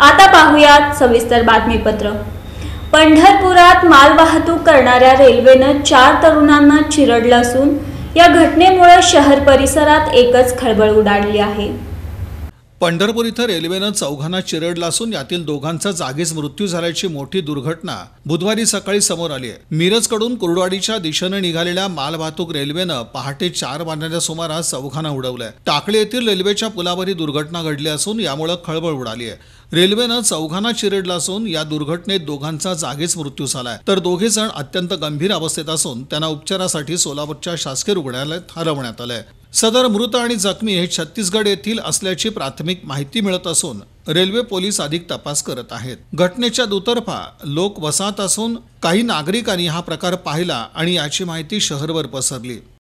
आता पाहूयात सविस्तर बातमीपत्र पंढरपुरात मालवाहतूक करणाऱ्या रेल्वेनं चार तरुणांना चिरडलं असून या घटनेमुळे शहर परिसरात एकच खळबळ उडाली आहे पंढरपूर इथं रेल्वेनं चौघांना चिरडला असून यातील दोघांचा जागीच मृत्यू झाल्याची मोठी दुर्घटना बुधवारी सकाळी समोर आली आहे कडून कुर्डवाडीच्या दिशेनं निघालेल्या मालवाहतूक रेल्वेनं पहाटे चार वाजण्याच्या सुमारास चौघांना उडवलंय टाकळे येथील रेल्वेच्या पुलावर ही दुर्घटना घडली असून यामुळे खळबळ उडाली आहे रेल्वेनं चौघांना चिरडला असून या दुर्घटनेत दोघांचा जागीच मृत्यू झालाय तर दोघे जण अत्यंत गंभीर अवस्थेत असून त्यांना उपचारासाठी सोलापूरच्या शासकीय रुग्णालयात हलवण्यात आलंय सदर मृत आणि जखमी हे छत्तीसगड येथील असल्याची प्राथमिक माहिती मिळत असून रेल्वे पोलीस अधिक तपास करत आहेत घटनेच्या दुतर्फा लोक वसाहत असून काही नागरिकांनी हा प्रकार पाहिला आणि याची माहिती शहरवर पसरली